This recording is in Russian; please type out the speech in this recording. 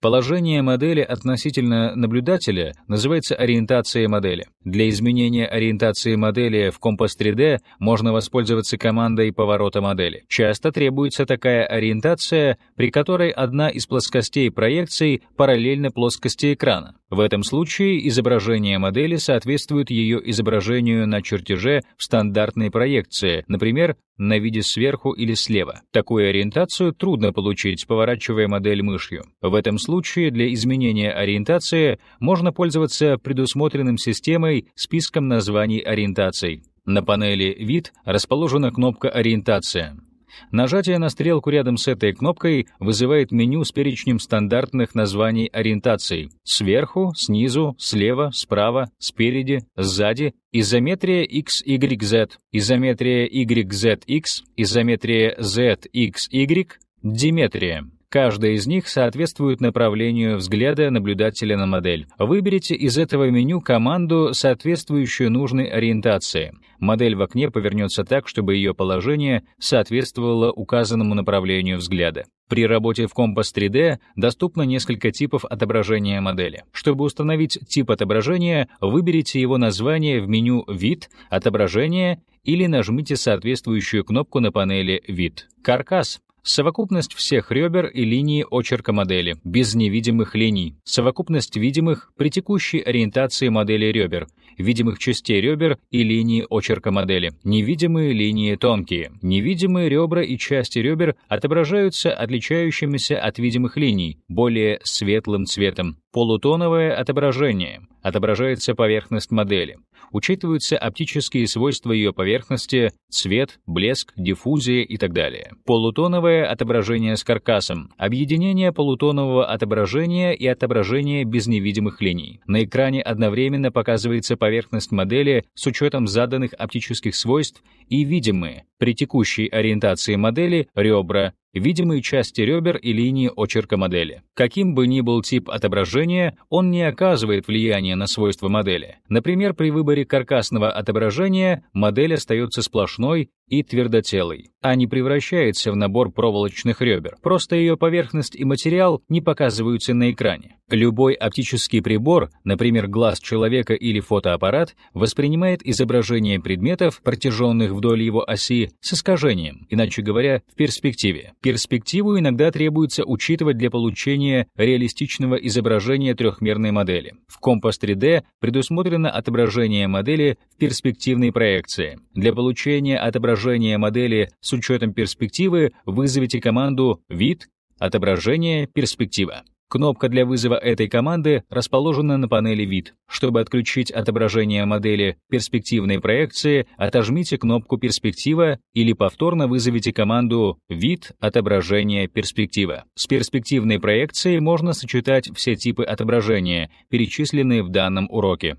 Положение модели относительно наблюдателя называется ориентацией модели. Для изменения ориентации модели в компас 3D можно воспользоваться командой поворота модели. Часто требуется такая ориентация, при которой одна из плоскостей проекции параллельна плоскости экрана. В этом случае изображение модели соответствует ее изображению на чертеже в стандартной проекции, например, на виде сверху или слева. Такую ориентацию трудно получить, поворачивая модель мышью. В этом случае для изменения ориентации можно пользоваться предусмотренным системой списком названий ориентаций. На панели «Вид» расположена кнопка «Ориентация». Нажатие на стрелку рядом с этой кнопкой вызывает меню с перечнем стандартных названий ориентаций сверху, снизу, слева, справа, спереди, сзади, изометрия x y z, изометрия y z x, изометрия z x y, диметрия. Каждая из них соответствует направлению взгляда наблюдателя на модель. Выберите из этого меню команду, соответствующую нужной ориентации. Модель в окне повернется так, чтобы ее положение соответствовало указанному направлению взгляда. При работе в компас 3D доступно несколько типов отображения модели. Чтобы установить тип отображения, выберите его название в меню «Вид», «Отображение» или нажмите соответствующую кнопку на панели «Вид». Каркас совокупность всех ребер и линии очерка модели, без невидимых линий, совокупность видимых при текущей ориентации модели ребер, видимых частей ребер и линии очерка модели, невидимые линии тонкие. Невидимые ребра и части ребер отображаются отличающимися от видимых линий, более светлым цветом, полутоновое отображение — отображается поверхность модели. Учитываются оптические свойства ее поверхности, цвет, блеск, диффузия и так далее. Полутоновое отображение с каркасом, объединение полутонового отображения и отображение без невидимых линий. На экране одновременно показывается поверхность модели с учетом заданных оптических свойств и видимые при текущей ориентации модели ребра, видимые части ребер и линии очерка модели. Каким бы ни был тип отображения, он не оказывает влияния на свойства модели. Например, при выборе каркасного отображения модель остается сплошной и твердотелой, а не превращается в набор проволочных ребер. Просто ее поверхность и материал не показываются на экране. Любой оптический прибор, например, глаз человека или фотоаппарат, воспринимает изображение предметов, протяженных вдоль его оси, с искажением, иначе говоря, в перспективе. Перспективу иногда требуется учитывать для получения реалистичного изображения трехмерной модели. В Compass 3D предусмотрено отображение модели в перспективной проекции. Для получения отображения модели с учетом перспективы вызовите команду «Вид», «Отображение», «Перспектива». Кнопка для вызова этой команды расположена на панели «Вид». Чтобы отключить отображение модели перспективной проекции, отожмите кнопку «Перспектива» или повторно вызовите команду «Вид. Отображение. Перспектива». С перспективной проекцией можно сочетать все типы отображения, перечисленные в данном уроке.